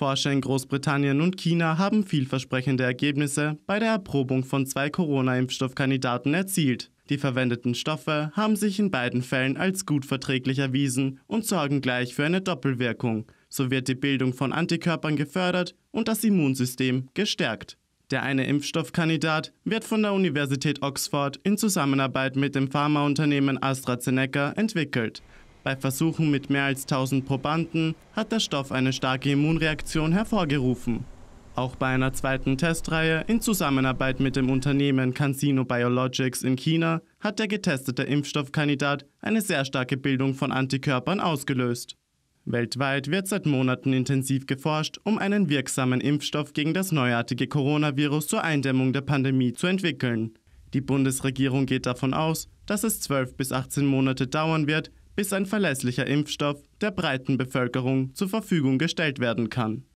Forscher in Großbritannien und China haben vielversprechende Ergebnisse bei der Erprobung von zwei Corona-Impfstoffkandidaten erzielt. Die verwendeten Stoffe haben sich in beiden Fällen als gut verträglich erwiesen und sorgen gleich für eine Doppelwirkung. So wird die Bildung von Antikörpern gefördert und das Immunsystem gestärkt. Der eine Impfstoffkandidat wird von der Universität Oxford in Zusammenarbeit mit dem Pharmaunternehmen AstraZeneca entwickelt. Bei Versuchen mit mehr als 1000 Probanden hat der Stoff eine starke Immunreaktion hervorgerufen. Auch bei einer zweiten Testreihe in Zusammenarbeit mit dem Unternehmen CanSino Biologics in China hat der getestete Impfstoffkandidat eine sehr starke Bildung von Antikörpern ausgelöst. Weltweit wird seit Monaten intensiv geforscht, um einen wirksamen Impfstoff gegen das neuartige Coronavirus zur Eindämmung der Pandemie zu entwickeln. Die Bundesregierung geht davon aus, dass es 12 bis 18 Monate dauern wird, bis ein verlässlicher Impfstoff der breiten Bevölkerung zur Verfügung gestellt werden kann